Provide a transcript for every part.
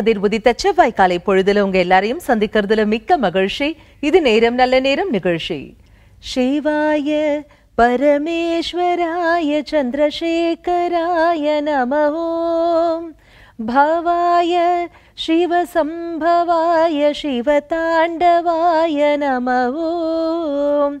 கதிர் உதித்த செவ்வாய்க்காலை பொழுதுல உங்க எல்லாரையும் சந்திக்கிறதுல மிக்க மகிழ்ச்சி இது நேரம் நல்ல நேரம் நிகழ்ச்சி சிவாய பரமேஸ்வராய சந்திரசேகராய நமவோம் பவாய சிவசம்பவாய சிவதாண்டவாய நமவோம்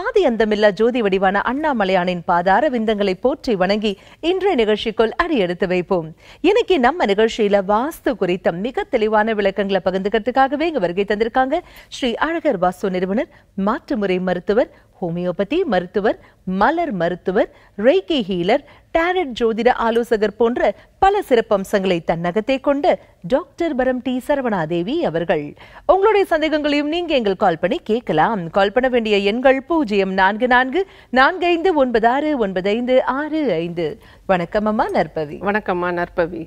ஆதி அந்தமில்லா ஜோதி வடிவான அண்ணாமலையானின் பாதார விந்தங்களை போற்றி வணங்கி இன்றைய நிகழ்ச்சிக்குள் அடியெடுத்து வைப்போம் இன்னைக்கு நம்ம நிகழ்ச்சியில வாஸ்து குறித்த மிக தெளிவான விளக்கங்களை பகிர்ந்துக்கிறதுக்காகவே இங்க வருகை தந்திருக்காங்க ஸ்ரீ அழகர் வாஸ்து நிறுவனர் மாற்றுமுறை மருத்துவர் ஹோமியோபதி மருத்துவர் மலர் மருத்துவர் ரெய்கி ஹீலர் டேரட் ஜோதிட ஆலோசகர் போன்ற பல சிறப்பம்சங்களை தன்னகத்தே கொண்ட டாக்டர் பரம் டி சரவணாதேவி அவர்கள் உங்களுடைய சந்தேகங்களையும் நீங்க எங்கள் கால் பண்ணி கேட்கலாம் கால் பண்ண வேண்டிய எண்கள் பூஜ்ஜியம் நான்கு நான்கு நான்கு ஐந்து ஒன்பது ஆறு ஒன்பது ஐந்து ஆறு ஐந்து வணக்கம் அம்மா நற்பவி வணக்கம்மா நற்பவி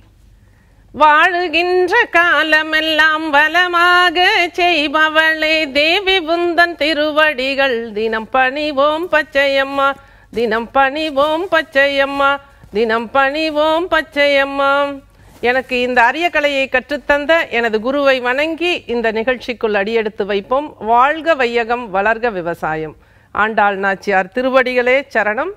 வாழுகின்ற காலமெல்லாம் வளமாக செய்பவளே தேவி புந்தன் திருவடிகள் தினம் பணிவோம் பச்சையம்மா தினம் பணிவோம் பச்சையம்மா தினம் பணிவோம் பச்சையம்மா எனக்கு இந்த அரிய கலையை கற்றுத்தந்த எனது குருவை வணங்கி இந்த நிகழ்ச்சிக்குள் அடியெடுத்து வைப்போம் வாழ்க வையகம் வளர்க விவசாயம் ஆண்டாள் நாச்சியார் திருவடிகளே சரணம்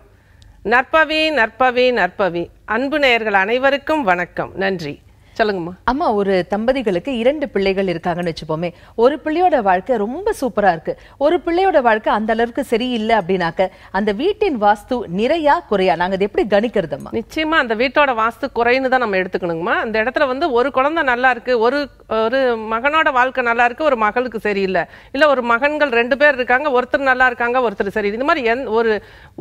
நற்பவி நற்பவி நற்பவி அன்பு நேயர்கள் அனைவருக்கும் வணக்கம் நன்றி சொல்லுங்கம்மா அம்மா ஒரு தம்பதிகளுக்கு இரண்டு பிள்ளைகள் இருக்காங்கன்னு வச்சுப்போமே ஒரு பிள்ளையோட வாழ்க்கை ரொம்ப சூப்பரா இருக்கு ஒரு பிள்ளையோட வாழ்க்கை அந்த அளவுக்கு சரியில்லை அப்படின்னாக்க அந்த வீட்டின் வாஸ்து நிறையா குறையா நாங்க அதை எப்படி கணிக்கிறதுமா நிச்சயமா அந்த வீட்டோட வாஸ்து குறைன்னு தான் நம்ம எடுத்துக்கணுங்கம்மா அந்த இடத்துல வந்து ஒரு குழந்தை நல்லா இருக்கு ஒரு ஒரு மகனோட வாழ்க்கை நல்லா இருக்கு ஒரு மகளுக்கு சரியில்லை இல்ல ஒரு மகன்கள் ரெண்டு பேர் இருக்காங்க ஒருத்தர் நல்லா இருக்காங்க ஒருத்தர் சரி இது மாதிரி எந் ஒரு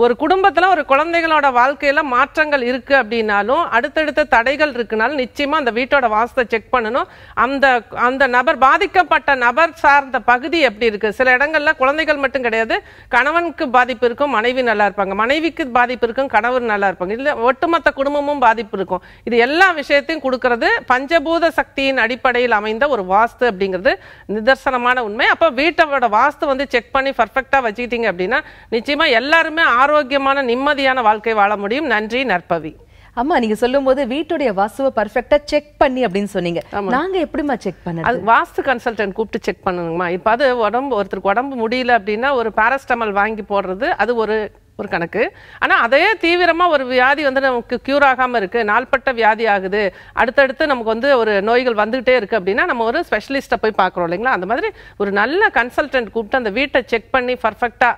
ஒரு குடும்பத்துல ஒரு குழந்தைகளோட வாழ்க்கையில மாற்றங்கள் இருக்கு அப்படின்னாலும் அடுத்தடுத்த தடைகள் இருக்குனாலும் நிச்சயமா அந்த வீட்டு வீட்டோட வாஸ்தை செக் பண்ணணும் அந்த அந்த நபர் பாதிக்கப்பட்ட நபர் சார்ந்த பகுதி எப்படி இருக்குது சில இடங்களில் குழந்தைகள் மட்டும் கிடையாது கணவனுக்கு பாதிப்பு இருக்கும் மனைவி நல்லா இருப்பாங்க மனைவிக்கு பாதிப்பு இருக்கும் கணவர் நல்லா இருப்பாங்க இல்லை ஒட்டுமொத்த குடும்பமும் பாதிப்பு இருக்கும் இது எல்லா விஷயத்தையும் கொடுக்கறது பஞ்சபூத சக்தியின் அடிப்படையில் அமைந்த ஒரு வாஸ்து அப்படிங்கிறது நிதர்சனமான உண்மை அப்போ வீட்டோட வாஸ்து வந்து செக் பண்ணி பர்ஃபெக்டா வச்சுக்கிட்டீங்க அப்படின்னா நிச்சயமாக எல்லாருமே ஆரோக்கியமான நிம்மதியான வாழ்க்கை வாழ முடியும் நன்றி நற்பவி அம்மா நீங்க சொல்லும்போது வீட்டுடைய வாஸ்துவை பர்ஃபெக்டா செக் பண்ணி அப்படின்னு சொன்னீங்க நாங்க எப்படிமா செக் பண்ண அது வாஸ்து கன்சல்டன்ட் கூப்பிட்டு செக் பண்ணணுமா இப்போ அது உடம்பு ஒருத்தருக்கு உடம்பு முடியல அப்படின்னா ஒரு பாராஸ்டமால் வாங்கி போடுறது அது ஒரு ஒரு கணக்கு ஆனால் அதே தீவிரமாக ஒரு வியாதி வந்து நமக்கு க்யூர் ஆகாமல் இருக்குது நாள்பட்ட வியாதி ஆகுது அடுத்தடுத்து நமக்கு வந்து ஒரு நோய்கள் வந்துகிட்டே இருக்குது அப்படின்னா நம்ம ஒரு ஸ்பெஷலிஸ்ட்டை போய் பார்க்குறோம் இல்லைங்களா அந்த மாதிரி ஒரு நல்ல கன்சல்டன்ட் கூப்பிட்டு அந்த வீட்டை செக் பண்ணி பர்ஃபெக்டாக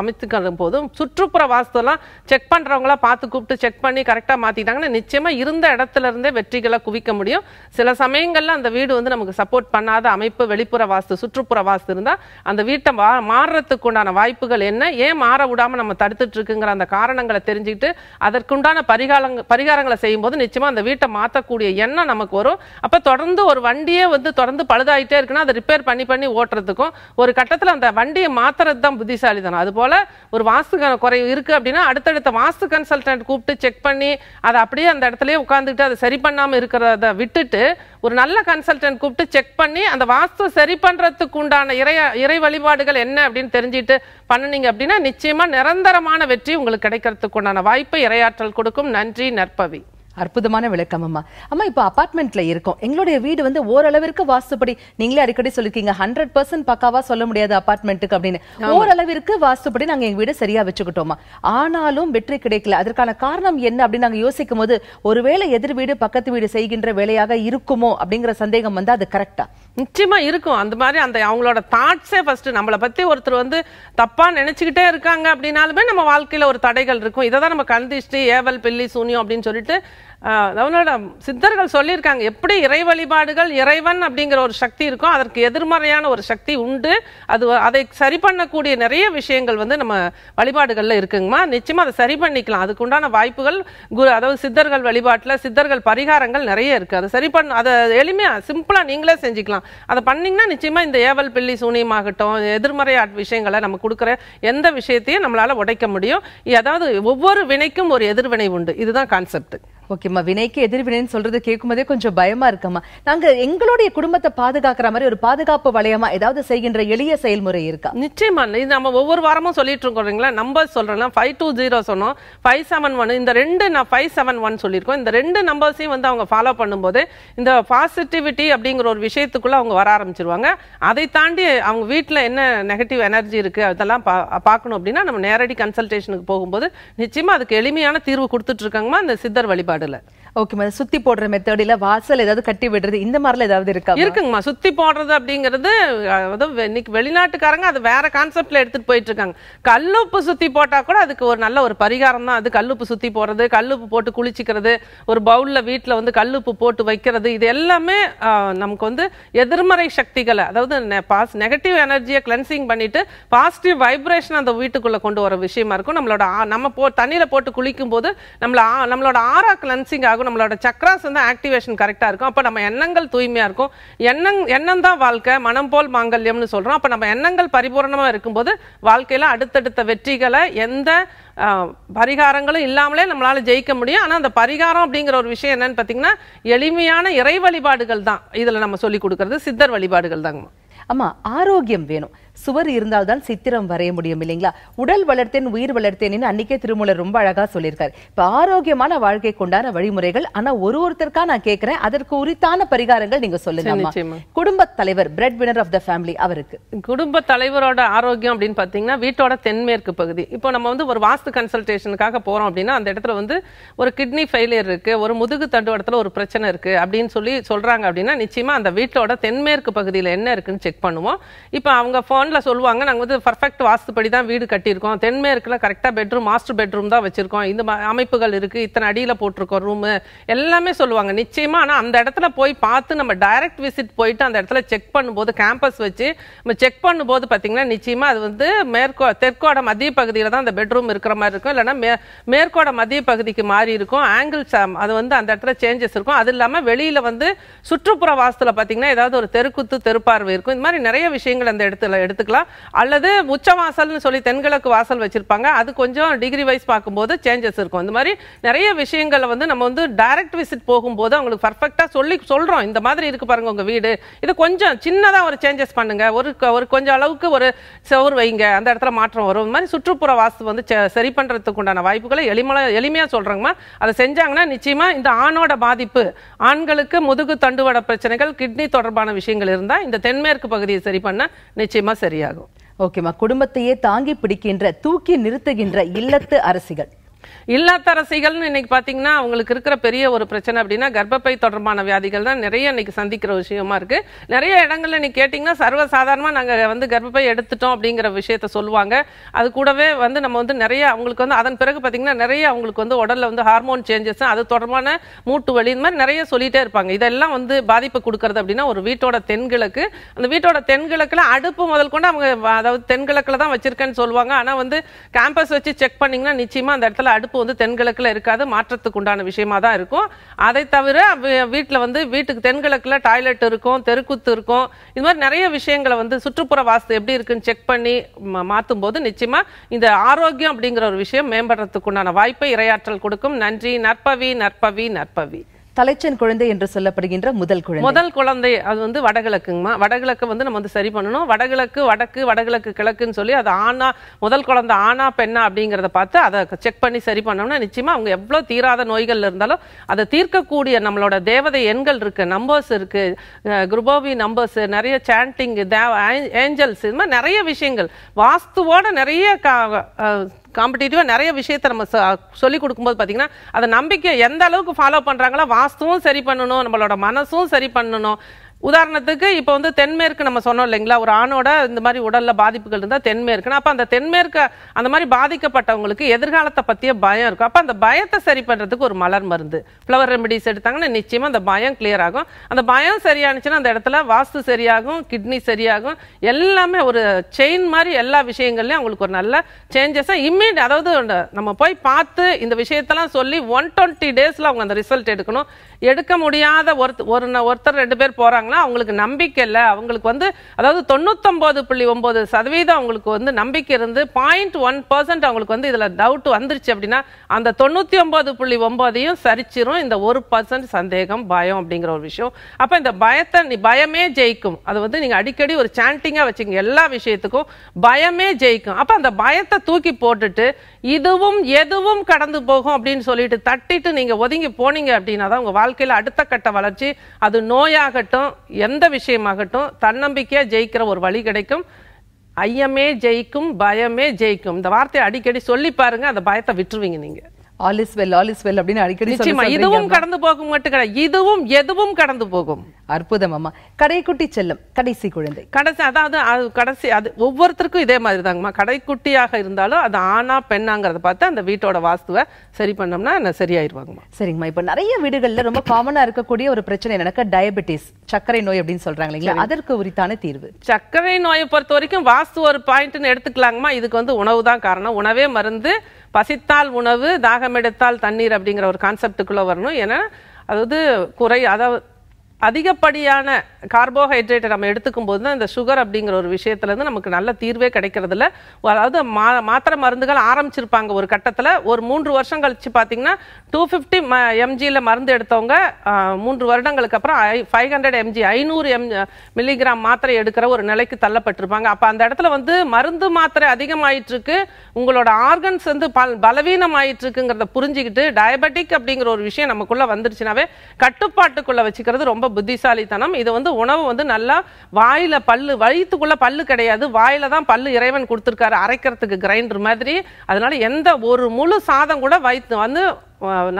அமைத்துக்கிற போதும் சுற்றுப்புற வாஸ்துலாம் செக் பண்ணுறவங்களா பார்த்து கூப்பிட்டு செக் பண்ணி கரெக்டாக மாற்றிட்டாங்கன்னா நிச்சயமாக இருந்த இடத்துல இருந்தே வெற்றிகளை குவிக்க முடியும் சில சமயங்களில் அந்த வீடு வந்து நமக்கு சப்போர்ட் பண்ணாத அமைப்பு வெளிப்புற வாஸ்து சுற்றுப்புற வாஸ்து இருந்தால் அந்த வீட்டை மா மாறுறதுக்கு உண்டான வாய்ப்புகள் என்ன ஏன் மாற விடாமல் நம்ம தடுத்துட்டு இருக்குங்கிற அந்த காரணங்களை தெரிஞ்சுக்கிட்டு அதற்குண்டான பரிகாரங்க பரிகாரங்களை செய்யும்போது நிச்சயமாக அந்த வீட்டை மாற்றக்கூடிய எண்ணம் நமக்கு வரும் அப்போ தொடர்ந்து ஒரு வண்டியே வந்து தொடர்ந்து பழுதாயிட்டே இருக்குன்னா அதை ரிப்பேர் பண்ணி பண்ணி ஓட்டுறதுக்கும் ஒரு கட்டத்தில் அந்த வண்டியை மாற்றுறது தான் புத்திசாலிதான் அதுபோல் ஒரு வாஸ்து குறை இருக்குது அப்படின்னா அடுத்தடுத்த வாஸ்து கன்சல்டன்ட் கூப்பிட்டு செக் பண்ணி அதை அப்படியே அந்த இடத்துலயே உட்காந்துட்டு அதை சரி பண்ணாமல் இருக்கிறத விட்டுட்டு ஒரு நல்ல கன்சல்டன்ட் கூப்பிட்டு செக் பண்ணி அந்த வாஸ்து சரி பண்ணுறதுக்கு உண்டான இறை இறை வழிபாடுகள் என்ன அப்படின்னு தெரிஞ்சுட்டு பண்ணினீங்க அப்படின்னா நிச்சயமாக நிரந்தரமான வெற்றி உங்களுக்கு கிடைக்கிறதுக்கு உண்டான வாய்ப்பை இரையாற்றல் கொடுக்கும் நன்றி நற்பவி அற்புதமான விளக்கம் அம்மா அம்மா இப்போ அபார்ட்மெண்ட்ல இருக்கோம் எங்களுடைய வீடு வந்து ஓரளவிற்கு வாஸ்துப்படி நீங்களே அடிக்கடி சொல்லிருக்கீங்க ஹண்ட்ரட் பர்சன்ட் பக்காவா சொல்ல முடியாது அபார்ட்மெண்ட்டுக்கு அப்படின்னு ஓரளவிற்கு வாஸ்துப்படி நாங்க எங்க வீடு சரியா வச்சுக்கிட்டோமா ஆனாலும் வெற்றி கிடைக்கல அதற்கான காரணம் என்ன அப்படின்னு நாங்க யோசிக்கும் போது ஒருவேளை எதிர் வீடு பக்கத்து வீடு செய்கின்ற வேலையாக இருக்குமோ அப்படிங்கிற சந்தேகம் வந்து அது கரெக்டா நிச்சயமா இருக்கும் அந்த மாதிரி அந்த அவங்களோட தாட்ஸே ஃபர்ஸ்ட் நம்மளை பத்தி ஒருத்தர் வந்து தப்பா நினைச்சுக்கிட்டே இருக்காங்க அப்படின்னாலுமே நம்ம வாழ்க்கையில ஒரு தடைகள் இருக்கும் இதை தான் நம்ம கந்திஷ்டி ஏவல் பில்லி சூனியம் அப்படின்னு சொல்லிட்டு அவனோட சித்தர்கள் சொல்லியிருக்காங்க எப்படி இறை வழிபாடுகள் இறைவன் அப்படிங்கிற ஒரு சக்தி இருக்கும் அதற்கு எதிர்மறையான ஒரு சக்தி உண்டு அது அதை சரி பண்ணக்கூடிய நிறைய விஷயங்கள் வந்து நம்ம வழிபாடுகளில் இருக்குங்கம்மா நிச்சயமாக அதை சரி பண்ணிக்கலாம் அதுக்கு உண்டான வாய்ப்புகள் குரு அதாவது சித்தர்கள் வழிபாட்டில் சித்தர்கள் பரிகாரங்கள் நிறைய இருக்குது அதை சரி பண்ண அதை எளிமையாக சிம்பிளாக நீங்களே செஞ்சுக்கலாம் அதை பண்ணிங்கன்னா நிச்சயமாக இந்த ஏவல் பிள்ளி சூனியமாகட்டும் எதிர்மறை விஷயங்களை நம்ம கொடுக்குற எந்த விஷயத்தையும் நம்மளால் உடைக்க முடியும் அதாவது ஒவ்வொரு வினைக்கும் ஒரு எதிர்வினை உண்டு இதுதான் கான்செப்ட் ஓகேம்மா வினைக்கு எதிர்வினைன்னு சொல்றது கேட்கும் போதே கொஞ்சம் பயமா இருக்கம்மா நாங்க எங்களுடைய குடும்பத்தை பாதுகாக்கிற மாதிரி ஒரு பாதுகாப்பு வளையமா ஏதாவது செய்கின்ற எளிய செயல்முறை இருக்கா நிச்சயமா இது நம்ம ஒவ்வொரு வாரமும் சொல்லிட்டு இருக்கோம்ங்களா நம்பர் சொல்றேன்னா ஃபைவ் டூ ஜீரோ சொன்னோம் ஃபைவ் செவன் ஒன் இந்த ரெண்டு நான் ஃபைவ் செவன் ஒன் சொல்லியிருக்கோம் இந்த ரெண்டு நம்பர்ஸையும் வந்து அவங்க ஃபாலோ பண்ணும்போது இந்த பாசிட்டிவிட்டி அப்படிங்கிற ஒரு விஷயத்துக்குள்ள அவங்க வர ஆரம்பிச்சிருவாங்க அதை தாண்டி அவங்க வீட்டில் என்ன நெகட்டிவ் எனர்ஜி இருக்கு அதெல்லாம் பார்க்கணும் அப்படின்னா நம்ம நேரடி கன்சல்டேஷனுக்கு போகும்போது நிச்சயமா அதுக்கு எளிமையான தீர்வு கொடுத்துட்டு இருக்காங்கம்மா இந்த சித்தர் வழிபாடு மெத்தடில் ஓகே சுத்தி போடுற மெத்தடில வாசல் ஏதாவது கட்டி விடுறது இந்த மாதிரில ஏதாவது இருக்கா இருக்குங்கம்மா சுத்தி போடுறது அப்படிங்கிறது இன்னைக்கு வெளிநாட்டுக்காரங்க அது வேற கான்செப்ட்ல எடுத்துட்டு போயிட்டு இருக்காங்க கல்லுப்பு சுத்தி போட்டா கூட அதுக்கு ஒரு நல்ல ஒரு பரிகாரம் தான் அது கல்லுப்பு சுத்தி போடுறது கல்லுப்பு போட்டு குளிச்சுக்கிறது ஒரு பவுல்ல வீட்டுல வந்து கல்லுப்பு போட்டு வைக்கிறது இது எல்லாமே நமக்கு வந்து எதிர்மறை சக்திகளை அதாவது பாஸ் நெகட்டிவ் எனர்ஜியை கிளென்சிங் பண்ணிட்டு பாசிட்டிவ் வைப்ரேஷன் அந்த வீட்டுக்குள்ள கொண்டு வர விஷயமா இருக்கும் நம்மளோட நம்ம போ தண்ணியில போட்டு குளிக்கும் போது நம்மள நம்மளோட ஆறா கிளன்சிங் ஆகும் நம்மளோட சக்ராஸ் வந்து ஆக்டிவேஷன் கரெக்டாக இருக்கும் அப்போ நம்ம எண்ணங்கள் தூய்மையாக இருக்கும் எண்ணங் எண்ணம் தான் வாழ்க்கை மனம் போல் மாங்கல்யம்னு சொல்கிறோம் அப்போ நம்ம எண்ணங்கள் பரிபூர்ணமாக இருக்கும்போது வாழ்க்கையில் அடுத்தடுத்த வெற்றிகளை எந்த பரிகாரங்களும் இல்லாமலே நம்மளால் ஜெயிக்க முடியும் ஆனால் அந்த பரிகாரம் அப்படிங்கிற ஒரு விஷயம் என்னன்னு பார்த்தீங்கன்னா எளிமையான இறை வழிபாடுகள் தான் இதில் நம்ம சொல்லி கொடுக்கறது சித்தர் வழிபாடுகள் தாங்கம்மா ஆமாம் ஆரோக்கியம் வேணும் சுவர் இருந்தால் தான் சித்திரம் வரைய முடியும் இல்லைங்களா உடல் வளர்த்தேன் உயிர் வளர்த்தேன்னு அன்னைக்கே திருமூலர் ரொம்ப அழகா சொல்லியிருக்காரு இப்ப ஆரோக்கியமான வாழ்க்கை கொண்டான வழிமுறைகள் ஆனா ஒரு ஒருத்தருக்கா நான் கேட்கிறேன் அதற்கு உரித்தான பரிகாரங்கள் நீங்க சொல்லுங்க குடும்ப தலைவர் bread winner of the family அவருக்கு குடும்ப தலைவரோட ஆரோக்கியம் அப்படின்னு பாத்தீங்கன்னா வீட்டோட தென்மேற்கு பகுதி இப்போ நம்ம வந்து ஒரு வாஸ்து கன்சல்டேஷனுக்காக போறோம் அப்படின்னா அந்த இடத்துல வந்து ஒரு கிட்னி ஃபெயிலியர் இருக்கு ஒரு முதுகு தண்டு இடத்துல ஒரு பிரச்சனை இருக்கு அப்படின்னு சொல்லி சொல்றாங்க அப்படின்னா நிச்சயமா அந்த வீட்டோட தென்மேற்கு பகுதியில் என்ன இருக்குன்னு செக் பண்ணுவோம் இப்போ அவங்க ஒன்ல சொல்லுவாங்க நாங்கள் வந்து பர்ஃபெக்ட் வாஸ்துப்படி தான் வீடு கட்டியிருக்கோம் தென்மேற்கில் கரெக்டாக பெட்ரூம் மாஸ்டர் பெட்ரூம் தான் வச்சுருக்கோம் இந்த அமைப்புகள் இருக்குது இத்தனை அடியில் போட்டிருக்கோம் ரூமு எல்லாமே சொல்லுவாங்க நிச்சயமாக ஆனால் அந்த இடத்துல போய் பார்த்து நம்ம டைரக்ட் விசிட் போயிட்டு அந்த இடத்துல செக் பண்ணும்போது கேம்பஸ் வச்சு நம்ம செக் பண்ணும்போது பார்த்திங்கன்னா நிச்சயமாக அது வந்து மேற்கோ தெற்கோட மத்திய பகுதியில் தான் அந்த பெட்ரூம் இருக்கிற மாதிரி இருக்கும் இல்லைன்னா மே மேற்கோட மத்திய பகுதிக்கு மாறி இருக்கும் ஆங்கிள்ஸ் அது வந்து அந்த இடத்துல சேஞ்சஸ் இருக்கும் அது இல்லாமல் வெளியில் வந்து சுற்றுப்புற வாசத்தில் பார்த்தீங்கன்னா ஏதாவது ஒரு தெருக்குத்து தெருப்பார்வை இருக்கும் இந்த மாதிரி நிறைய விஷயங்கள் அந்த இடத்துல எடுத்து எடுத்துக்கலாம் அல்லது உச்ச வாசல்னு சொல்லி தென்கிழக்கு வாசல் வச்சுருப்பாங்க அது கொஞ்சம் டிகிரி வைஸ் பார்க்கும்போது சேஞ்சஸ் இருக்கும் இந்த மாதிரி நிறைய விஷயங்களை வந்து நம்ம வந்து டைரக்ட் விசிட் போகும்போது அவங்களுக்கு பர்ஃபெக்டாக சொல்லி சொல்கிறோம் இந்த மாதிரி இருக்குது பாருங்க உங்கள் வீடு இது கொஞ்சம் சின்னதாக ஒரு சேஞ்சஸ் பண்ணுங்கள் ஒரு ஒரு கொஞ்சம் அளவுக்கு ஒரு செவர் வைங்க அந்த இடத்துல மாற்றம் வரும் இந்த மாதிரி சுற்றுப்புற வாசு வந்து சரி பண்ணுறதுக்கு உண்டான வாய்ப்புகளை எளிமையாக எளிமையாக சொல்கிறாங்கம்மா அதை செஞ்சாங்கன்னா நிச்சயமாக இந்த ஆணோட பாதிப்பு ஆண்களுக்கு முதுகு தண்டுவட பிரச்சனைகள் கிட்னி தொடர்பான விஷயங்கள் இருந்தால் இந்த தென்மேற்கு பகுதியை சரி பண்ண நிச்சயமாக சரியாகும் ஓகேம்மா குடும்பத்தையே தாங்கி பிடிக்கின்ற தூக்கி நிறுத்துகின்ற இல்லத்து அரசிகள் இல்லத்தரசிகள்னு இன்னைக்கு பார்த்தீங்கன்னா அவங்களுக்கு இருக்கிற பெரிய ஒரு பிரச்சனை அப்படின்னா கர்ப்பப்பை தொடர்பான வியாதிகள் தான் நிறைய இன்னைக்கு சந்திக்கிற விஷயமா இருக்கு நிறைய இடங்கள்ல இன்னைக்கு கேட்டிங்கன்னா சர்வசாதாரணமாக நாங்கள் வந்து கர்ப்பப்பை எடுத்துட்டோம் அப்படிங்கிற விஷயத்த சொல்லுவாங்க அது கூடவே வந்து நம்ம வந்து நிறைய அவங்களுக்கு வந்து அதன் பிறகு பார்த்தீங்கன்னா நிறைய அவங்களுக்கு வந்து உடலில் வந்து ஹார்மோன் சேஞ்சஸ் அது தொடர்பான மூட்டு வலி இந்த மாதிரி நிறைய சொல்லிட்டே இருப்பாங்க இதெல்லாம் வந்து பாதிப்பு கொடுக்கறது அப்படின்னா ஒரு வீட்டோட தென்கிழக்கு அந்த வீட்டோட தென்கிழக்கில் அடுப்பு முதல் கொண்டு அவங்க அதாவது தென்கிழக்கில் தான் வச்சிருக்கேன்னு சொல்லுவாங்க ஆனால் வந்து கேம்பஸ் வச்சு செக் பண்ணிங்கன்னா நிச்சயமாக அந்த இடத்துல அடுப்பு வந்து தென்கிழக்கில் இருக்காது மாற்றத்துக்கு உண்டான விஷயமா தான் இருக்கும் அதை தவிர வீட்டில் வந்து வீட்டுக்கு தென்கிழக்கில் டாய்லெட் இருக்கும் தெருக்குத்து இருக்கும் இது மாதிரி நிறைய விஷயங்களை வந்து சுற்றுப்புற வாஸ்து எப்படி இருக்குன்னு செக் பண்ணி மாற்றும் போது நிச்சயமாக இந்த ஆரோக்கியம் அப்படிங்கிற ஒரு விஷயம் மேம்படுறதுக்கு உண்டான வாய்ப்பை இரையாற்றல் கொடுக்கும் நன்றி நற்பவி நற்பவி நற்பவி தலைச்சன் குழந்தை என்று சொல்லப்படுகின்ற முதல் குழந்தை முதல் குழந்தை அது வந்து வடகிழக்குங்கம்மா வடகிழக்கு வந்து நம்ம வந்து சரி பண்ணணும் வடகிழக்கு வடக்கு வடகிழக்கு கிழக்குன்னு சொல்லி அது ஆனா முதல் குழந்தை ஆனா பெண்ணா அப்படிங்கிறத பார்த்து அதை செக் பண்ணி சரி பண்ணோம்னா நிச்சயமா அவங்க எவ்வளோ தீராத நோய்கள் இருந்தாலும் அதை தீர்க்கக்கூடிய நம்மளோட தேவதை எண்கள் இருக்கு நம்பர்ஸ் இருக்கு குருபோவி நம்பர்ஸ் நிறைய சாண்டிங் ஏஞ்சல்ஸ் இது மாதிரி நிறைய விஷயங்கள் வாஸ்துவோட நிறைய காம்படிட்டிவாக நிறைய விஷயத்தை நம்ம சொல்லிக் கொடுக்கும்போது பார்த்தீங்கன்னா அதை நம்பிக்கை எந்த அளவுக்கு ஃபாலோ பண்ணுறாங்களோ வாஸ்துவும் சரி பண்ணணும் நம்மளோட மனசும் சரி பண்ணணும் உதாரணத்துக்கு இப்போ வந்து தென்மேற்கு நம்ம சொன்னோம் இல்லைங்களா ஒரு ஆணோட இந்த மாதிரி உடலில் பாதிப்புகள் இருந்தால் தென்மேற்குன்னு அப்போ அந்த தென்மேற்கு அந்த மாதிரி பாதிக்கப்பட்டவங்களுக்கு எதிர்காலத்தை பற்றிய பயம் இருக்கும் அப்போ அந்த பயத்தை சரி பண்ணுறதுக்கு ஒரு மலர் மருந்து ஃப்ளவர் ரெமடிஸ் எடுத்தாங்கன்னா நிச்சயமாக அந்த பயம் கிளியர் ஆகும் அந்த பயம் சரியானுச்சுன்னா அந்த இடத்துல வாஸ்து சரியாகும் கிட்னி சரியாகும் எல்லாமே ஒரு செயின் மாதிரி எல்லா விஷயங்கள்லையும் அவங்களுக்கு ஒரு நல்ல சேஞ்சஸாக இம்மீடியட் அதாவது நம்ம போய் பார்த்து இந்த விஷயத்தெல்லாம் சொல்லி ஒன் டுவெண்ட்டி டேஸில் அவங்க அந்த ரிசல்ட் எடுக்கணும் எடுக்க முடியாத ஒரு ஒருத்தர் ரெண்டு பேர் போகிறாங்கன்னா அவங்களுக்கு நம்பிக்கை இல்லை அவங்களுக்கு வந்து அதாவது தொண்ணூத்தொம்பது புள்ளி ஒம்பது சதவீதம் அவங்களுக்கு வந்து நம்பிக்கை இருந்து பாயிண்ட் ஒன் பர்சன்ட் அவங்களுக்கு வந்து இதில் டவுட் வந்துருச்சு அப்படின்னா அந்த தொண்ணூற்றி ஒன்பது புள்ளி ஒன்பதையும் சரிச்சிரும் இந்த ஒரு பர்சன்ட் சந்தேகம் பயம் அப்படிங்கிற ஒரு விஷயம் அப்போ இந்த பயத்தை நீ பயமே ஜெயிக்கும் அது வந்து நீங்கள் அடிக்கடி ஒரு சாண்டிங்கா வச்சுங்க எல்லா விஷயத்துக்கும் பயமே ஜெயிக்கும் அப்போ அந்த பயத்தை தூக்கி போட்டுட்டு இதுவும் எதுவும் கடந்து போகும் அப்படின்னு சொல்லிட்டு தட்டிட்டு நீங்கள் ஒதுங்கி போனீங்க அப்படின்னா தான் உங்கள் வாழ்க்கையில் அடுத்த கட்ட வளர்ச்சி அது நோயாகட்டும் எந்த விஷயமாகட்டும் தன்னம்பிக்கையாக ஜெயிக்கிற ஒரு வழி கிடைக்கும் ஐயமே ஜெயிக்கும் பயமே ஜெயிக்கும் இந்த வார்த்தையை அடிக்கடி சொல்லி பாருங்க அந்த பயத்தை விட்டுருவீங்க நீங்கள் all is well all is well அப்படின்னு அடிக்கடி நிச்சயமா இதுவும் கடந்து போகும் மட்டும் கிடையாது இதுவும் எதுவும் கடந்து போகும் அற்புதம் அம்மா கடைக்குட்டி செல்லும் கடைசி குழந்தை கடைசி அதாவது அது கடைசி அது ஒவ்வொருத்தருக்கும் இதே மாதிரி தாங்கம்மா கடைக்குட்டியாக இருந்தாலும் அது ஆனா பெண்ணாங்கிறத பார்த்து அந்த வீட்டோட வாஸ்துவை சரி பண்ணோம்னா என்ன சரியாயிருவாங்கம்மா சரிங்கம்மா இப்போ நிறைய வீடுகளில் ரொம்ப காமனாக இருக்கக்கூடிய ஒரு பிரச்சனை என்னக்கா டயபெட்டிஸ் சர்க்கரை நோய் அப்படின்னு சொல்றாங்க இல்லைங்களா அதற்கு உரித்தான தீர்வு சர்க்கரை நோயை பொறுத்த வரைக்கும் வாஸ்து ஒரு பாயிண்ட்னு எடுத்துக்கலாங்கம்மா இதுக்கு வந்து உணவு தான் காரணம் உணவே மருந்து பசித்தால் உணவு தாகம் எடுத்தால் தண்ணீர் அப்படிங்கிற ஒரு கான்செப்டுக்குள்ளே வரணும் ஏன்னா அதாவது குறை அதாவது அதிகப்படியான கார்போஹைட்ரேட்டை நம்ம எடுத்துக்கும் போது தான் இந்த சுகர் அப்படிங்கிற ஒரு விஷயத்துலேருந்து நமக்கு நல்ல தீர்வே கிடைக்கிறதில்ல அதாவது மா மாத்திரை மருந்துகள் ஆரம்பிச்சிருப்பாங்க ஒரு கட்டத்தில் ஒரு மூன்று வருஷம் கழித்து பார்த்தீங்கன்னா டூ ஃபிஃப்டி ம எம்ஜியில் மருந்து எடுத்தவங்க மூன்று வருடங்களுக்கு அப்புறம் ஐ ஃபைவ் ஹண்ட்ரட் எம்ஜி ஐநூறு எம் மில்லிகிராம் மாத்திரை எடுக்கிற ஒரு நிலைக்கு தள்ளப்பட்டிருப்பாங்க அப்போ அந்த இடத்துல வந்து மருந்து மாத்திரை அதிகமாயிட்டிருக்கு உங்களோட ஆர்கன்ஸ் வந்து பல் பலவீனம் புரிஞ்சிக்கிட்டு புரிஞ்சுக்கிட்டு டயபெட்டிக் அப்படிங்கிற ஒரு விஷயம் நமக்குள்ளே வந்துருச்சுனாவே கட்டுப்பாட்டுக்குள்ளே வச்சுக்கிறது ரொம்ப புத்திசாலித்தனம் இது வந்து உணவு வந்து நல்லா வாயில் பல்லு வயிற்றுக்குள்ளே பல்லு கிடையாது வாயில தான் பல்லு இறைவன் கொடுத்துருக்காரு அரைக்கிறதுக்கு கிரைண்டர் மாதிரி அதனால எந்த ஒரு முழு சாதம் கூட வயிற்று வந்து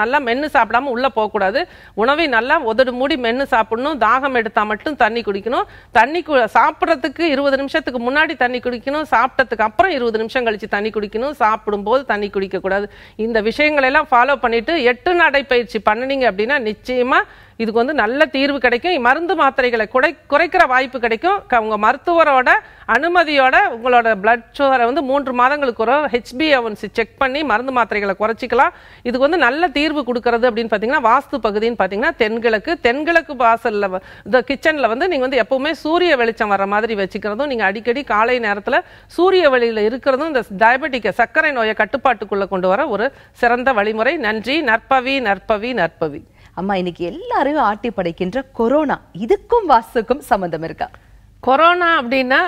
நல்லா மென்று சாப்பிடாம உள்ளே போகக்கூடாது உணவை நல்லா உதடு மூடி மென்று சாப்பிடணும் தாகம் எடுத்தால் மட்டும் தண்ணி குடிக்கணும் தண்ணி கு சாப்பிட்றதுக்கு இருபது நிமிஷத்துக்கு முன்னாடி தண்ணி குடிக்கணும் சாப்பிட்டதுக்கு அப்புறம் இருபது நிமிஷம் கழித்து தண்ணி குடிக்கணும் சாப்பிடும்போது தண்ணி குடிக்கக்கூடாது இந்த விஷயங்களெல்லாம் ஃபாலோ பண்ணிவிட்டு எட்டு நடைப்பயிற்சி பண்ணினீங்க அப்படின்னா நிச்சயமாக இதுக்கு வந்து நல்ல தீர்வு கிடைக்கும் மருந்து மாத்திரைகளை குறை குறைக்கிற வாய்ப்பு கிடைக்கும் உங்க மருத்துவரோட அனுமதியோட உங்களோட பிளட் சுகரை வந்து மூன்று மாதங்களுக்கு ஒரு ஹெச்பிஎன்சி செக் பண்ணி மருந்து மாத்திரைகளை குறைச்சிக்கலாம் இதுக்கு வந்து நல்ல நல்ல தீர்வு கொடுக்கறது அப்படின்னு பார்த்தீங்கன்னா வாஸ்து பகுதின்னு பார்த்தீங்கன்னா தென்கிழக்கு தென்கிழக்கு வாசலில் இந்த கிச்சனில் வந்து நீங்கள் வந்து எப்போவுமே சூரிய வெளிச்சம் வர மாதிரி வச்சுக்கிறதும் நீங்கள் அடிக்கடி காலை நேரத்தில் சூரிய வழியில் இருக்கிறதும் இந்த டயபெட்டிக்கை சர்க்கரை நோயை கட்டுப்பாட்டுக்குள்ளே கொண்டு வர ஒரு சிறந்த வழிமுறை நன்றி நற்பவி நற்பவி நற்பவி அம்மா இன்னைக்கு எல்லாரையும் ஆட்டி படைக்கின்ற கொரோனா இதுக்கும் வாசுக்கும் சம்மந்தம் இருக்கா கொரோனா அப்படின்னா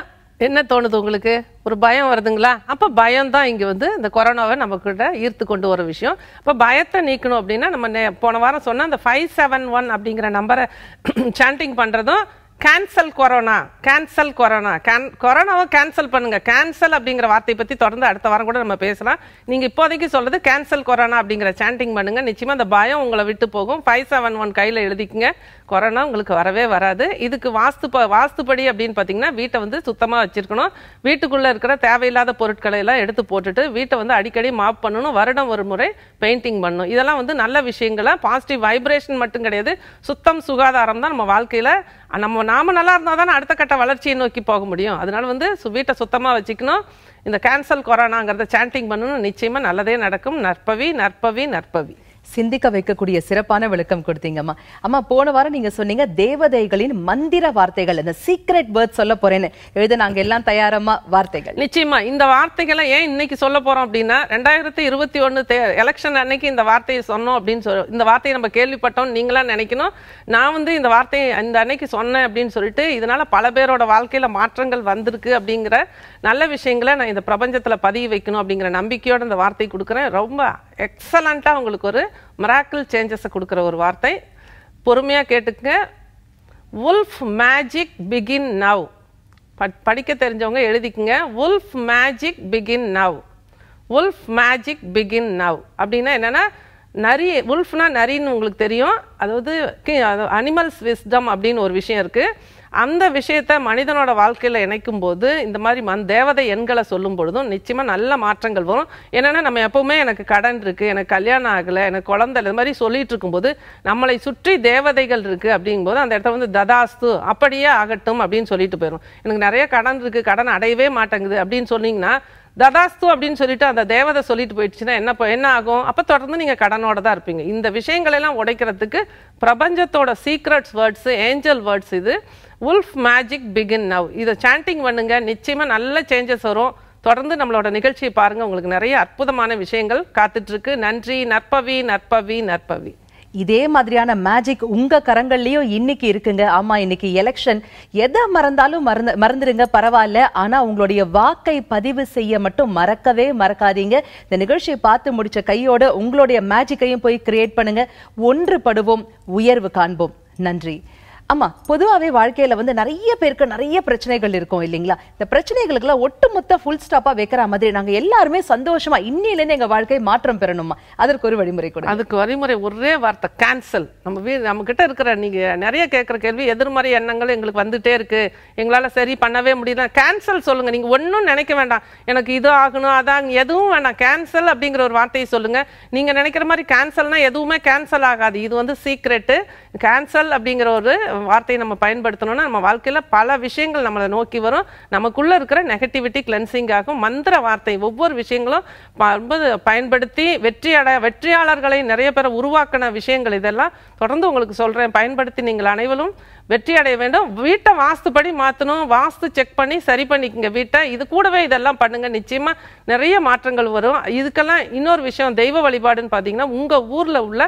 என்ன தோணுது உங்களுக்கு ஒரு பயம் வருதுங்களா அப்போ பயம் தான் இங்கே வந்து இந்த கொரோனாவை நம்மக்கிட்ட ஈர்த்து கொண்டு வர விஷயம் இப்போ பயத்தை நீக்கணும் அப்படின்னா நம்ம போன வாரம் சொன்னால் அந்த ஃபைவ் செவன் ஒன் அப்படிங்கிற நம்பரை சாண்டிங் பண்ணுறதும் cancel corona cancel corona can கொரோனாவை கேன்சல் பண்ணுங்க கேன்சல் அப்படிங்கிற வார்த்தையை பற்றி தொடர்ந்து அடுத்த வாரம் கூட நம்ம பேசலாம் நீங்கள் இப்போதைக்கு சொல்கிறது கேன்சல் கொரோனா அப்படிங்கிற சாண்டிங் பண்ணுங்க நிச்சயமாக அந்த பயம் உங்களை விட்டு போகும் ஃபைவ் செவன் ஒன் கையில் எழுதிக்குங்க கொரோனா உங்களுக்கு வரவே வராது இதுக்கு வாஸ்து வாஸ்துப்படி அப்படின்னு பார்த்தீங்கன்னா வீட்டை வந்து சுத்தமாக வச்சுருக்கணும் வீட்டுக்குள்ளே இருக்கிற தேவையில்லாத பொருட்களை எல்லாம் எடுத்து போட்டுட்டு வீட்டை வந்து அடிக்கடி மாப் பண்ணணும் வருடம் ஒரு முறை பெயிண்டிங் பண்ணணும் இதெல்லாம் வந்து நல்ல விஷயங்களை பாசிட்டிவ் வைப்ரேஷன் மட்டும் கிடையாது சுத்தம் சுகாதாரம் தான் நம்ம வாழ்க்கையில் நம்ம நாம நல்லா இருந்தால் தானே அடுத்த கட்ட வளர்ச்சியை நோக்கி போக முடியும் அதனால வந்து வீட்டை சுத்தமாக வச்சுக்கணும் இந்த கேன்சல் கொரோனாங்கிறத சாண்டிங் பண்ணணும் நிச்சயமாக நல்லதே நடக்கும் நற்பவி நற்பவி நற்பவி சிந்திக்க வைக்கக்கூடிய சிறப்பான விளக்கம் கொடுத்தீங்கம்மா அம்மா போன வாரம் நீங்க சொன்னீங்க தேவதைகளின் மந்திர வார்த்தைகள் அந்த சீக்ரெட் வேர்ட் சொல்ல போறேன்னு எழுத நாங்க எல்லாம் தயாரம்மா வார்த்தைகள் நிச்சயமா இந்த வார்த்தைகளை ஏன் இன்னைக்கு சொல்ல போறோம் அப்படின்னா ரெண்டாயிரத்தி இருபத்தி ஒன்னு எலெக்ஷன் அன்னைக்கு இந்த வார்த்தையை சொன்னோம் அப்படின்னு சொல் இந்த வார்த்தையை நம்ம கேள்விப்பட்டோம் நீங்களா நினைக்கணும் நான் வந்து இந்த வார்த்தையை இந்த அன்னைக்கு சொன்னேன் அப்படின்னு சொல்லிட்டு இதனால பல பேரோட வாழ்க்கையில மாற்றங்கள் வந்திருக்கு அப்படிங்கிற நல்ல விஷயங்களை நான் இந்த பிரபஞ்சத்துல பதிய வைக்கணும் அப்படிங்கிற நம்பிக்கையோட இந்த வார்த்தை கொடுக்குறேன் ரொம்ப எக்ஸலண்ட்டாக உங்களுக்கு ஒரு மிராக்கிள் சேஞ்சஸை கொடுக்குற ஒரு வார்த்தை பொறுமையாக கேட்டுக்கங்க உல்ஃப் மேஜிக் பிகின் நவ் படிக்க தெரிஞ்சவங்க எழுதிக்குங்க wolf magic begin now wolf magic begin now அப்படின்னா என்னென்னா நரி உல்ஃப்னா நரின்னு உங்களுக்கு தெரியும் அதாவது அனிமல்ஸ் விஸ்டம் அப்படின்னு ஒரு விஷயம் இருக்குது அந்த விஷயத்தை மனிதனோட வாழ்க்கையில் இணைக்கும் போது இந்த மாதிரி மண் தேவதை எண்களை சொல்லும் பொழுதும் நிச்சயமாக நல்ல மாற்றங்கள் வரும் என்னென்னா நம்ம எப்போவுமே எனக்கு கடன் இருக்குது எனக்கு கல்யாணம் ஆகலை எனக்கு குழந்தை இது மாதிரி சொல்லிட்டு இருக்கும்போது நம்மளை சுற்றி தேவதைகள் இருக்குது அப்படிங்கும்போது அந்த இடத்த வந்து ததாஸ்து அப்படியே ஆகட்டும் அப்படின்னு சொல்லிட்டு போயிடும் எனக்கு நிறைய கடன் இருக்குது கடன் அடையவே மாட்டேங்குது அப்படின்னு சொன்னீங்கன்னா ததாஸ்து அப்படின்னு சொல்லிட்டு அந்த தேவதை சொல்லிட்டு போயிடுச்சுன்னா என்ன என்ன ஆகும் அப்போ தொடர்ந்து நீங்கள் கடனோட தான் இருப்பீங்க இந்த விஷயங்களெல்லாம் உடைக்கிறதுக்கு பிரபஞ்சத்தோட சீக்ரெட்ஸ் வேர்ட்ஸு ஏஞ்சல் வேர்ட்ஸ் இது உல்ஃப் மேஜிக் பிகின் நவ் இதை சாண்டிங் பண்ணுங்க நிச்சயமாக நல்ல சேஞ்சஸ் வரும் தொடர்ந்து நம்மளோட நிகழ்ச்சியை பாருங்கள் உங்களுக்கு நிறைய அற்புதமான விஷயங்கள் காத்துட்ருக்கு நன்றி நற்பவி நற்பவி நற்பவி இதே மாதிரியான மேஜிக் உங்க கரங்கள்லயும் இன்னைக்கு இருக்குங்க ஆமா இன்னைக்கு எலெக்ஷன் எதை மறந்தாலும் மறந்து மறந்துடுங்க பரவாயில்ல ஆனா உங்களுடைய வாக்கை பதிவு செய்ய மட்டும் மறக்கவே மறக்காதீங்க இந்த நிகழ்ச்சியை பார்த்து முடிச்ச கையோட உங்களுடைய மேஜிக்கையும் போய் கிரியேட் பண்ணுங்க ஒன்றுபடுவோம் உயர்வு காண்போம் நன்றி ஆமா பொதுவாகவே வாழ்க்கையில வந்து நிறைய பேருக்கு நிறைய பிரச்சனைகள் இருக்கும் இல்லைங்களா இந்த பிரச்சனைகளுக்குலாம் ஒட்டுமொத்த ஃபுல் ஸ்டாப்பா வைக்கிற மாதிரி நாங்க எல்லாருமே சந்தோஷமா இன்னிலேருந்து எங்க வாழ்க்கை மாற்றம் பெறணுமா அதற்கு ஒரு வழிமுறை கூட அதுக்கு வழிமுறை ஒரே வார்த்தை கேன்சல் நம்ம வீ நம்ம கிட்ட இருக்கிற நீங்க நிறைய கேட்குற கேள்வி எதிர்மறை எண்ணங்கள் எங்களுக்கு வந்துட்டே இருக்கு எங்களால சரி பண்ணவே முடியல கேன்சல் சொல்லுங்க நீங்க ஒன்றும் நினைக்க வேண்டாம் எனக்கு இது ஆகணும் அதான் எதுவும் வேண்டாம் கேன்சல் அப்படிங்கிற ஒரு வார்த்தையை சொல்லுங்க நீங்க நினைக்கிற மாதிரி கேன்சல்னா எதுவுமே கேன்சல் ஆகாது இது வந்து சீக்ரெட்டு கேன்சல் அப்படிங்கிற ஒரு வார்த்தையை நம்ம பயன்படுத்தணும்னா நம்ம வாழ்க்கையில் பல விஷயங்கள் நம்மளை நோக்கி வரும் நமக்குள்ளே இருக்கிற நெகட்டிவிட்டி கிளென்சிங் ஆகும் மந்திர வார்த்தை ஒவ்வொரு விஷயங்களும் பயன்படுத்தி வெற்றியாள வெற்றியாளர்களை நிறைய பேரை உருவாக்கின விஷயங்கள் இதெல்லாம் தொடர்ந்து உங்களுக்கு சொல்கிறேன் பயன்படுத்தி நீங்கள் அனைவரும் வெற்றி அடைய வேண்டும் வீட்டை வாஸ்துப்படி மாற்றணும் வாஸ்து செக் பண்ணி சரி பண்ணிக்கங்க வீட்டை இது கூடவே இதெல்லாம் பண்ணுங்க நிச்சயமாக நிறைய மாற்றங்கள் வரும் இதுக்கெல்லாம் இன்னொரு விஷயம் தெய்வ வழிபாடுன்னு பார்த்தீங்கன்னா உங்கள் ஊரில் உள்ள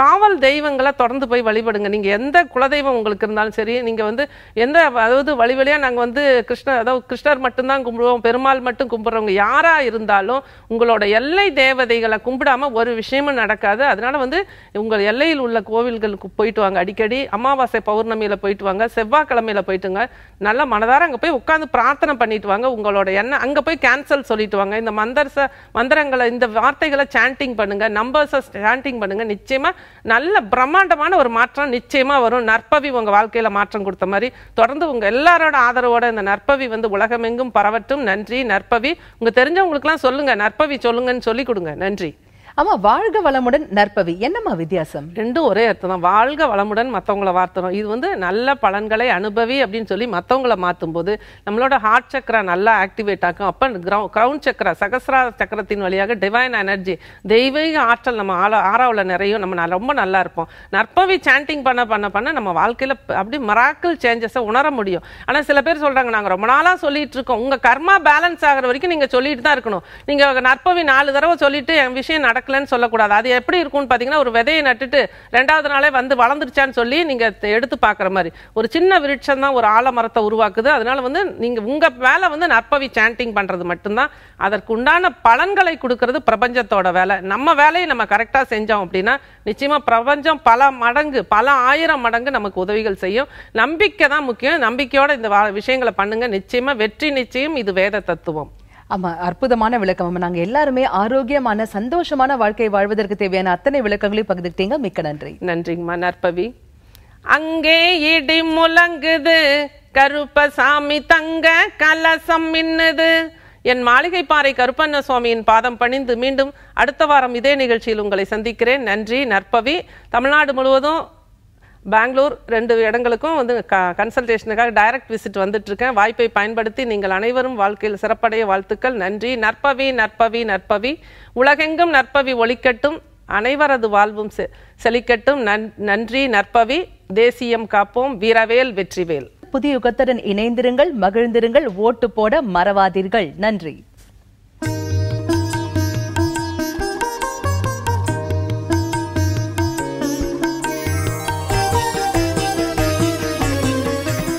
காவல் தெய்வங்களை தொடர்ந்து போய் வழிபடுங்க நீங்கள் எந்த குலதெய்வம் உங்களுக்கு உங்களுக்கு இருந்தாலும் சரி நீங்கள் வந்து எந்த அதாவது வழி வழியாக நாங்கள் வந்து கிருஷ்ணர் அதாவது கிருஷ்ணர் மட்டும்தான் கும்பிடுவோம் பெருமாள் மட்டும் கும்பிட்றவங்க யாராக இருந்தாலும் உங்களோட எல்லை தேவதைகளை கும்பிடாமல் ஒரு விஷயமும் நடக்காது அதனால் வந்து உங்கள் எல்லையில் உள்ள கோவில்களுக்கு போயிட்டு வாங்க அடிக்கடி அமாவாசை பௌர்ணமியில் போயிட்டு வாங்க செவ்வாய்க்கிழமையில் போயிட்டுங்க நல்ல மனதார அங்கே போய் உட்காந்து பிரார்த்தனை பண்ணிட்டு வாங்க உங்களோட எண்ணம் அங்கே போய் கேன்சல் சொல்லிட்டு வாங்க இந்த மந்தர்ஸ மந்திரங்களை இந்த வார்த்தைகளை சாண்டிங் பண்ணுங்க நம்பர்ஸை சாண்டிங் பண்ணுங்க நிச்சயமாக நல்ல பிரம்மாண்டமான ஒரு மாற்றம் நிச்சயமாக வரும் நற்பவி உங்க வாழ்க்கையில மாற்றம் கொடுத்த மாதிரி தொடர்ந்து உங்க எல்லாரோட ஆதரவோட இந்த நற்பவி வந்து உலகமெங்கும் பரவட்டும் நன்றி நற்பவி தெரிஞ்சவங்களுக்கு எல்லாம் சொல்லுங்க நற்பவி சொல்லுங்கன்னு சொல்லி கொடுங்க நன்றி ஆமா வாழ்க வளமுடன் நற்பவி என்னம்மா வித்தியாசம் ரெண்டும் ஒரே அர்த்தம் தான் வாழ்க வளமுடன் மற்றவங்களை வார்த்தனும் இது வந்து நல்ல பலன்களை அனுபவி அப்படின்னு சொல்லி மற்றவங்களை மாற்றும் போது நம்மளோட ஹார்ட் சக்கரா நல்லா ஆக்டிவேட் ஆகும் அப்போ கிரவுண்ட் சக்கரா சகசரா சக்கரத்தின் வழியாக டிவைன் எனர்ஜி தெய்வீக ஆற்றல் நம்ம ஆள ஆறாவில் நிறையும் நம்ம ரொம்ப நல்லா இருப்போம் நற்பவி சாண்டிங் பண்ண பண்ண பண்ண நம்ம வாழ்க்கையில் அப்படி மராக்கல் சேஞ்சஸை உணர முடியும் ஆனால் சில பேர் சொல்கிறாங்க நாங்கள் ரொம்ப நாளாக சொல்லிட்டு இருக்கோம் உங்கள் கர்மா பேலன்ஸ் ஆகிற வரைக்கும் நீங்கள் சொல்லிட்டு தான் இருக்கணும் நீங்கள் நற்பவி நாலு தடவை சொல்லிட்டு என் விஷயம் நடக்க நடக்கலன்னு சொல்லக்கூடாது அது எப்படி இருக்கும்னு பார்த்தீங்கன்னா ஒரு விதையை நட்டுட்டு ரெண்டாவது நாளே வந்து வளர்ந்துருச்சான்னு சொல்லி நீங்கள் எடுத்து பார்க்குற மாதிரி ஒரு சின்ன விருட்சம் தான் ஒரு ஆலமரத்தை உருவாக்குது அதனால வந்து நீங்கள் உங்கள் வேலை வந்து நற்பவி சாண்டிங் பண்ணுறது மட்டும்தான் அதற்கு உண்டான பலன்களை கொடுக்கறது பிரபஞ்சத்தோட வேலை நம்ம வேலையை நம்ம கரெக்டாக செஞ்சோம் அப்படின்னா நிச்சயமாக பிரபஞ்சம் பல மடங்கு பல ஆயிரம் மடங்கு நமக்கு உதவிகள் செய்யும் நம்பிக்கை தான் முக்கியம் நம்பிக்கையோட இந்த விஷயங்களை பண்ணுங்க நிச்சயமா வெற்றி நிச்சயம் இது வேத தத்துவம் ஆமாம் அற்புதமான விளக்கம் நாங்கள் எல்லாருமே ஆரோக்கியமான சந்தோஷமான வாழ்க்கை வாழ்வதற்கு தேவையான அத்தனை விளக்கங்களையும் பகிர்ந்துட்டீங்க மிக்க நன்றி நன்றிங்கம்மா நற்பவி அங்கே இடி முழங்குது கருப்பசாமி தங்க கலசம் மின்னுது என் மாளிகை பாறை கருப்பண்ண சுவாமியின் பாதம் பணிந்து மீண்டும் அடுத்த வாரம் இதே நிகழ்ச்சியில் உங்களை சந்திக்கிறேன் நன்றி நற்பவி தமிழ்நாடு முழுவதும் பெங்களூர் ரெண்டு இடங்களுக்கும் வந்து க கன்சல்டேஷனுக்காக டைரக்ட் விசிட் வந்துட்ருக்கேன் வாய்ப்பை பயன்படுத்தி நீங்கள் அனைவரும் வாழ்க்கையில் சிறப்படைய வாழ்த்துக்கள் நன்றி நற்பவி நற்பவி நற்பவி உலகெங்கும் நற்பவி ஒழிக்கட்டும் அனைவரது வாழ்வும் செ செழிக்கட்டும் நன்றி நற்பவி தேசியம் காப்போம் வீரவேல் வெற்றிவேல் புதிய யுகத்துடன் இணைந்திருங்கள் மகிழ்ந்திருங்கள் ஓட்டு போட மறவாதீர்கள் நன்றி